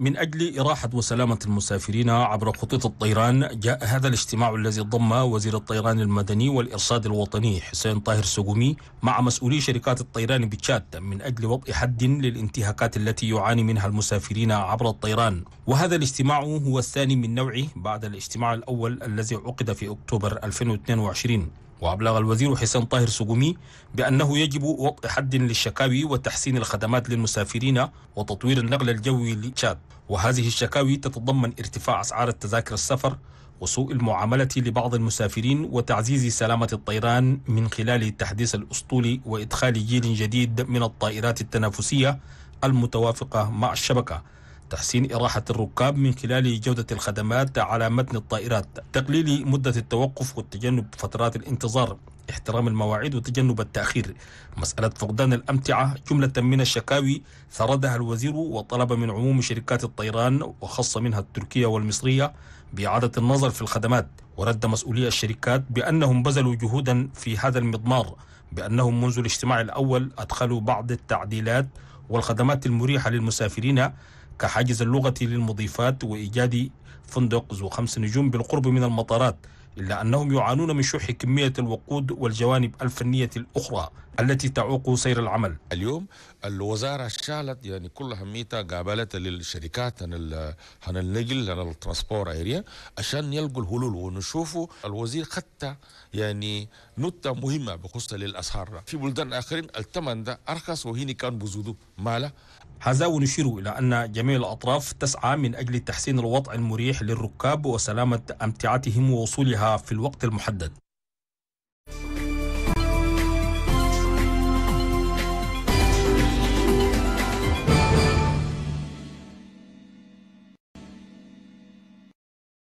من أجل إراحة وسلامة المسافرين عبر خطوط الطيران جاء هذا الاجتماع الذي ضم وزير الطيران المدني والإرصاد الوطني حسين طاهر سقومي مع مسؤولي شركات الطيران بتشاد من أجل وضع حد للانتهاكات التي يعاني منها المسافرين عبر الطيران وهذا الاجتماع هو الثاني من نوعه بعد الاجتماع الأول الذي عقد في أكتوبر 2022 وأبلغ الوزير حسين طاهر سقومي بأنه يجب وضع حد للشكاوي وتحسين الخدمات للمسافرين وتطوير النقل الجوي لتشاد وهذه الشكاوي تتضمن ارتفاع أسعار التذاكر السفر وسوء المعاملة لبعض المسافرين وتعزيز سلامة الطيران من خلال التحديث الأسطولي وإدخال جيل جديد من الطائرات التنافسية المتوافقة مع الشبكة تحسين إراحة الركاب من خلال جودة الخدمات على متن الطائرات تقليل مدة التوقف والتجنب فترات الانتظار احترام المواعيد وتجنب التأخير مسألة فقدان الأمتعة جملة من الشكاوي سردها الوزير وطلب من عموم شركات الطيران وخاصة منها التركية والمصرية بإعادة النظر في الخدمات ورد مسؤولي الشركات بأنهم بذلوا جهودا في هذا المضمار بأنهم منذ الاجتماع الأول أدخلوا بعض التعديلات والخدمات المريحة للمسافرين كحاجز اللغة للمضيفات وإيجاد فندق ذو خمس نجوم بالقرب من المطارات إلا أنهم يعانون من شح كمية الوقود والجوانب الفنية الأخرى التي تعوق سير العمل اليوم الوزارة شالت يعني كل هميتها قابلت للشركات عن النقل عن الترانسبور ايريا عشان يلقوا الهلول ونشوفوا الوزير حتى يعني نتة مهمة بخصوص للأسعار في بلدان آخرين الثمن ده أرخص وهنا كان بزودوه ماله هذا ونشير إلى أن جميع الأطراف تسعى من أجل تحسين الوضع المريح للركاب وسلامة أمتعتهم ووصولها في الوقت المحدد